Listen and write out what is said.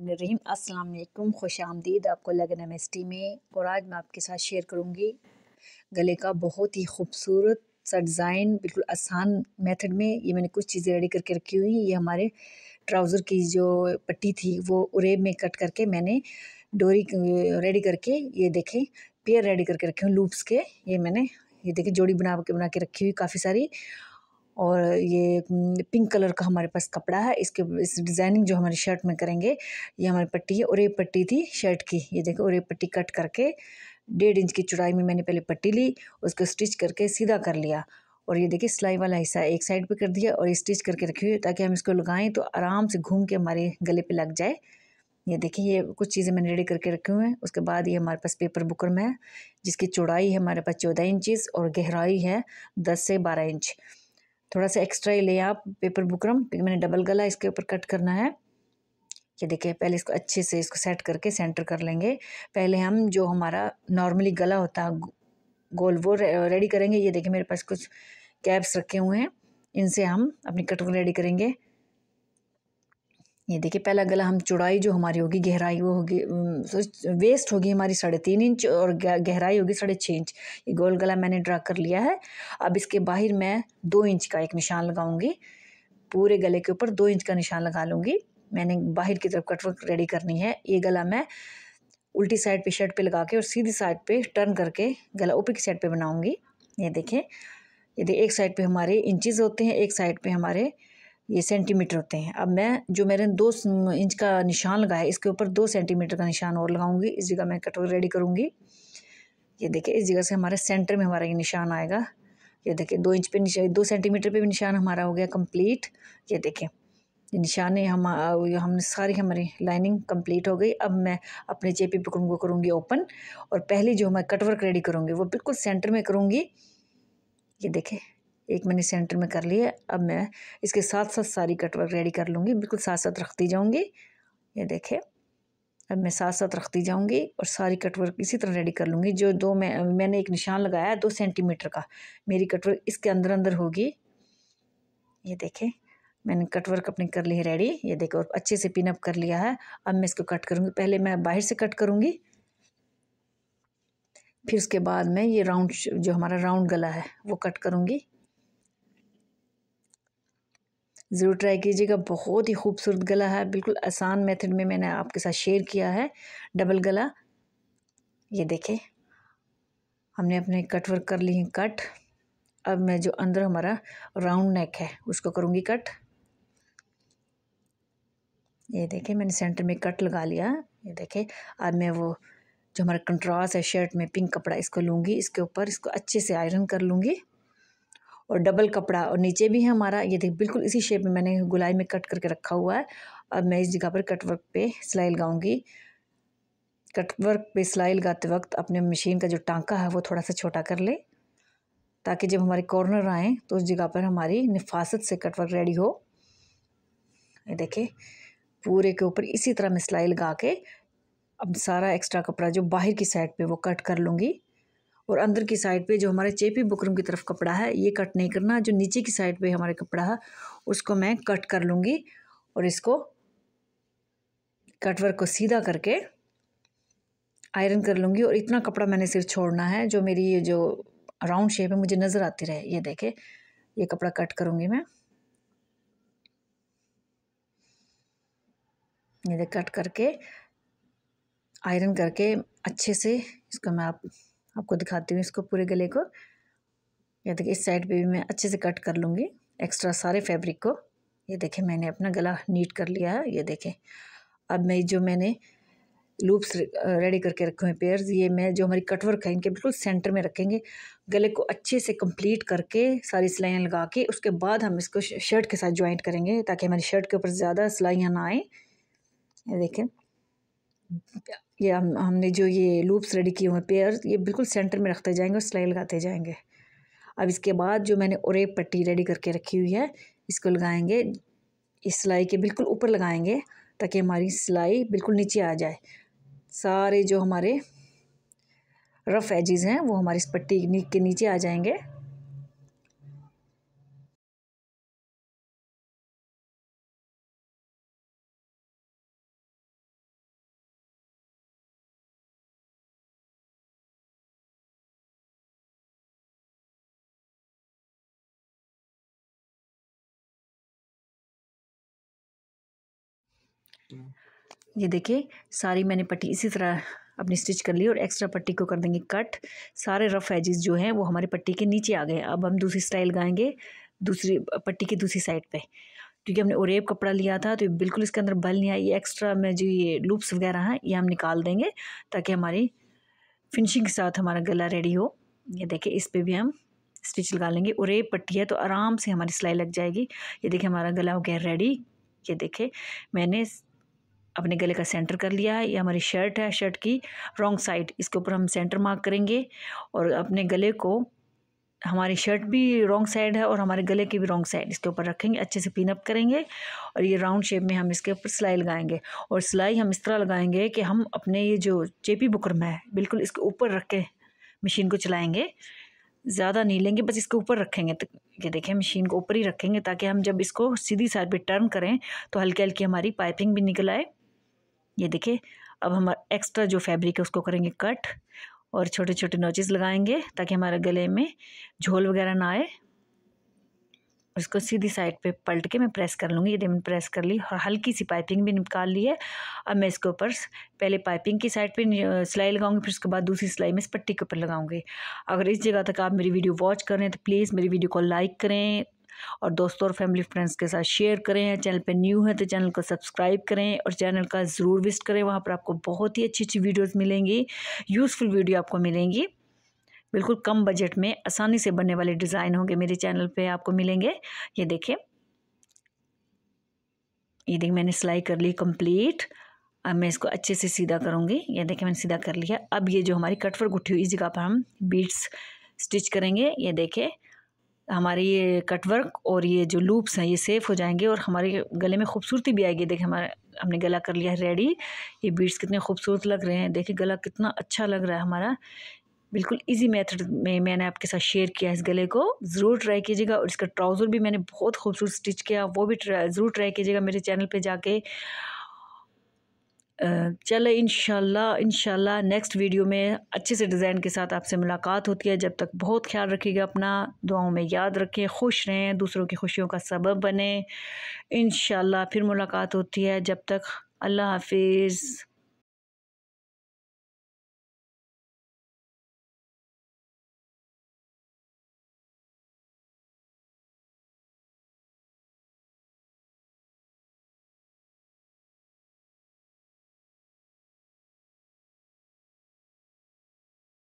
रहीम अस्सलाम वालेकुम खुश आमदीद आपको लगन एम एस टी में और आज मैं आपके साथ शेयर करूँगी गले का बहुत ही खूबसूरत सा डिज़ाइन बिल्कुल आसान मेथड में ये मैंने कुछ चीज़ें रेडी करके रखी हुई ये हमारे ट्राउज़र की जो पट्टी थी वो उरेब में कट करके मैंने डोरी रेडी करके ये देखें पेयर रेडी करके रखे हूँ लूप्स के ये मैंने ये देखें जोड़ी बना के बना के रखी हुई काफ़ी सारी और ये पिंक कलर का हमारे पास कपड़ा है इसके इस डिज़ाइनिंग जो हमारी शर्ट में करेंगे ये हमारी पट्टी है और ये पट्टी थी शर्ट की ये देखो और ये पट्टी कट करके डेढ़ इंच की चौड़ाई में मैंने पहले पट्टी ली उसको स्टिच करके सीधा कर लिया और ये देखिए सिलाई वाला हिस्सा एक साइड पे कर दिया और स्टिच करके रखी हुई ताकि हम इसको लगाएं तो आराम से घूम के हमारे गले पे लग जाए ये देखिए ये कुछ चीज़ें मैंने रेडी करके रखी हुई हैं उसके बाद ये हमारे पास पेपर बुकर में है जिसकी चौड़ाई है हमारे पास चौदह इंचज़ और गहराई है दस से बारह इंच थोड़ा सा एक्स्ट्रा ही ले आप पेपर बुकरम क्योंकि मैंने डबल गला इसके ऊपर कट करना है ये देखिए पहले इसको अच्छे से इसको सेट करके सेंटर कर लेंगे पहले हम जो हमारा नॉर्मली गला होता है गोल वो रेडी करेंगे ये देखिए मेरे पास कुछ कैप्स रखे हुए हैं इनसे हम अपनी कट रेडी करेंगे ये देखिए पहला गला हम चौड़ाई जो हमारी होगी गहराई वो होगी वेस्ट होगी हमारी साढ़े तीन इंच और गहराई होगी साढ़े छः इंच ये गोल गला मैंने ड्रा कर लिया है अब इसके बाहर मैं दो इंच का एक निशान लगाऊंगी पूरे गले के ऊपर दो इंच का निशान लगा लूँगी मैंने बाहर की तरफ कटवर्क रेडी करनी है ये गला मैं उल्टी साइड पर शर्ट पर लगा के और सीधी साइड पर टर्न करके गला ऊपर की साइड पर बनाऊँगी ये देखें ये देखिए एक साइड पर हमारे इंचज़ होते हैं एक साइड पर हमारे ये सेंटीमीटर होते हैं अब मैं जो मैंने दो इंच का निशान लगाया इसके ऊपर दो सेंटीमीटर का निशान और लगाऊंगी इस जगह मैं कटोरी रेडी करूँगी ये देखिए इस जगह से हमारे सेंटर में हमारा ये निशान आएगा ये देखिए दो इंच पे निशान दो सेंटीमीटर पे भी निशान हमारा हो गया कंप्लीट ये देखिए ये निशान हम हमने सारी हमारी लाइनिंग कंप्लीट हो गई अब मैं अपने जेपी पकड़ूँ को करूँगी ओपन और पहली जो मैं कटवर्क रेडी करूँगी वो बिल्कुल सेंटर में करूँगी ये देखें एक मैंने सेंटर में कर लिया अब मैं इसके साथ साथ सारी कटवर्क रेडी कर लूँगी बिल्कुल साथ साथ रखती जाऊँगी ये देखें अब मैं साथ साथ रखती जाऊँगी और सारी कटवर्क इसी तरह रेडी कर लूँगी जो दो मैं मैंने एक निशान लगाया है दो सेंटीमीटर का मेरी कटवर्क इसके अंदर अंदर होगी ये देखें मैंने कटवर्क अपनी कर ली है रेडी ये देखो और अच्छे से पिनअप कर लिया है अब मैं इसको कट करूँगी पहले मैं बाहर से कट करूँगी फिर उसके बाद मैं ये राउंड जो हमारा राउंड गला है वो कट करूँगी ज़रूर ट्राई कीजिएगा बहुत ही खूबसूरत गला है बिल्कुल आसान मेथड में मैंने आपके साथ शेयर किया है डबल गला ये देखें हमने अपने कट वर्क कर ली है कट अब मैं जो अंदर हमारा राउंड नेक है उसको करूँगी कट ये देखें मैंने सेंटर में कट लगा लिया ये देखें अब मैं वो जो हमारा कंट्रास है शर्ट में पिंक कपड़ा इसको लूँगी इसके ऊपर इसको अच्छे से आयरन कर लूँगी और डबल कपड़ा और नीचे भी है हमारा ये देख बिल्कुल इसी शेप में मैंने गुलाई में कट करके रखा हुआ है अब मैं इस जगह पर कट वर्क पे सिलाई लगाऊंगी कट वर्क पे सिलाई लगाते वक्त अपने मशीन का जो टांका है वो थोड़ा सा छोटा कर लें ताकि जब हमारे कॉर्नर आएँ तो उस जगह पर हमारी निफासत से कटवर्क रेडी हो ये देखिए पूरे के ऊपर इसी तरह मैं सिलाई लगा के अब सारा एक्स्ट्रा कपड़ा जो बाहर की साइड पे वो कट कर लूँगी और अंदर की साइड पे जो हमारे चेपी बुकरम की तरफ कपड़ा है ये कट नहीं करना जो नीचे की साइड पे हमारे कपड़ा है उसको मैं कट कर लूँगी और इसको कटवर को सीधा करके आयरन कर लूँगी और इतना कपड़ा मैंने सिर्फ छोड़ना है जो मेरी ये जो राउंड शेप है मुझे नज़र आती रहे ये देखे ये कपड़ा कट करूँगी मैं ये कट करके आयरन करके अच्छे से इसको मैं आप आपको दिखाती हूँ इसको पूरे गले को ये देखिए इस साइड पे भी मैं अच्छे से कट कर लूँगी एक्स्ट्रा सारे फैब्रिक को ये देखें मैंने अपना गला नीट कर लिया है ये देखें अब मैं जो मैंने लूप्स रेडी करके रखे हुए पेयर्स ये मैं जो हमारी कटवर्क है इनके बिल्कुल सेंटर में रखेंगे गले को अच्छे से कंप्लीट करके सारी सिलाइयाँ लगा के उसके बाद हम इसको शर्ट के साथ ज्वाइंट करेंगे ताकि हमारी शर्ट के ऊपर ज़्यादा सिलाइयाँ ना आएँ देखें ये हम हमने जो ये लूप्स रेडी किए हुए पेयर ये बिल्कुल सेंटर में रखते जाएंगे और सिलाई लगाते जाएंगे अब इसके बाद जो मैंने ओरेब पट्टी रेडी करके रखी हुई है इसको लगाएंगे इस सिलाई के बिल्कुल ऊपर लगाएंगे ताकि हमारी सिलाई बिल्कुल नीचे आ जाए सारे जो हमारे रफ़ एजेस हैं वो हमारी इस पट्टी के नीचे आ जाएंगे ये देखिए सारी मैंने पट्टी इसी तरह अपनी स्टिच कर ली और एक्स्ट्रा पट्टी को कर देंगे कट सारे रफ़ एजेस जो हैं वो हमारी पट्टी के नीचे आ गए अब हम दूसरी स्टाइल गाएंगे दूसरी पट्टी की दूसरी साइड पे क्योंकि हमने ओरेब कपड़ा लिया था तो बिल्कुल इसके अंदर बल नहीं आई एक्स्ट्रा में जो ये लूप्स वगैरह हैं ये हम निकाल देंगे ताकि हमारी फिनिशिंग के साथ हमारा गला रेडी हो ये देखिए इस पर भी हम स्टिच लगा लेंगे ओरेब पट्टी है तो आराम से हमारी सिलाई लग जाएगी ये देखिए हमारा गला हो गया रेडी ये देखे मैंने अपने गले का सेंटर कर लिया है ये हमारी शर्ट है शर्ट की रॉन्ग साइड इसके ऊपर हम सेंटर मार्क करेंगे और अपने गले को हमारी शर्ट भी रॉन्ग साइड है और हमारे गले की भी रॉन्ग साइड इसके ऊपर रखेंगे अच्छे से पिनअप करेंगे और ये राउंड शेप में हम इसके ऊपर सिलाई लगाएंगे और सिलाई हम इस तरह लगाएंगे कि हम अपने ये जो चेपी बुकरम है बिल्कुल इसके ऊपर रख के मशीन को चलाएंगे ज़्यादा नहीं लेंगे बस इसके ऊपर रखेंगे तो ये देखें मशीन को ऊपर ही रखेंगे ताकि हम जब इसको सीधी साइड पर टर्न करें तो हल्की हल्की हमारी पाइपिंग भी निकल आए ये देखिए अब हम एक्स्ट्रा जो फैब्रिक है उसको करेंगे कट और छोटे छोटे नोचेस लगाएंगे ताकि हमारे गले में झोल वगैरह ना आए इसको सीधी साइड पे पलट के मैं प्रेस कर लूँगी ये मैंने प्रेस कर ली और हल्की सी पाइपिंग भी निकाल ली है अब मैं इसके ऊपर पहले पाइपिंग की साइड पे सिलाई लगाऊंगी फिर उसके बाद दूसरी सिलाई में इस पट्टी के ऊपर लगाऊंगी अगर इस जगह तक आप मेरी वीडियो वॉच कर रहे हैं तो प्लीज़ मेरी वीडियो को लाइक करें और दोस्तों और फैमिली फ्रेंड्स के साथ शेयर करें चैनल पर न्यू है तो चैनल को सब्सक्राइब करें और चैनल का ज़रूर विजिट करें वहाँ पर आपको बहुत ही अच्छी अच्छी वीडियोज़ मिलेंगी यूज़फुल वीडियो आपको मिलेंगी बिल्कुल कम बजट में आसानी से बनने वाले डिज़ाइन होंगे मेरे चैनल पे आपको मिलेंगे ये देखें ये देखिए मैंने सिलाई कर ली कंप्लीट अब मैं इसको अच्छे से सीधा करूँगी ये देखिए मैंने सीधा कर लिया अब ये जो हमारी कटवर गुठी हुई इस जगह पर हम बीट्स स्टिच करेंगे ये देखें हमारे ये कटवर्क और ये जो लूप्स हैं ये सेफ़ हो जाएंगे और हमारे गले में खूबसूरती भी आएगी देखें हमारे हमने गला कर लिया है रेडी ये बीट्स कितने खूबसूरत लग रहे हैं देखिए गला कितना अच्छा लग रहा है हमारा बिल्कुल इजी मेथड में मैंने आपके साथ शेयर किया इस गले को ज़रूर ट्राई कीजिएगा और इसका ट्राउज़र भी मैंने बहुत खूबसूरत स्टिच किया वो भी ज़रूर ट्राई कीजिएगा मेरे चैनल पर जाके चले इन शाला नेक्स्ट वीडियो में अच्छे से डिज़ाइन के साथ आपसे मुलाकात होती है जब तक बहुत ख्याल रखिएगा अपना दुआओं में याद रखें खुश रहें दूसरों की खुशियों का सबब बने इन फिर मुलाकात होती है जब तक अल्लाह हाफिज़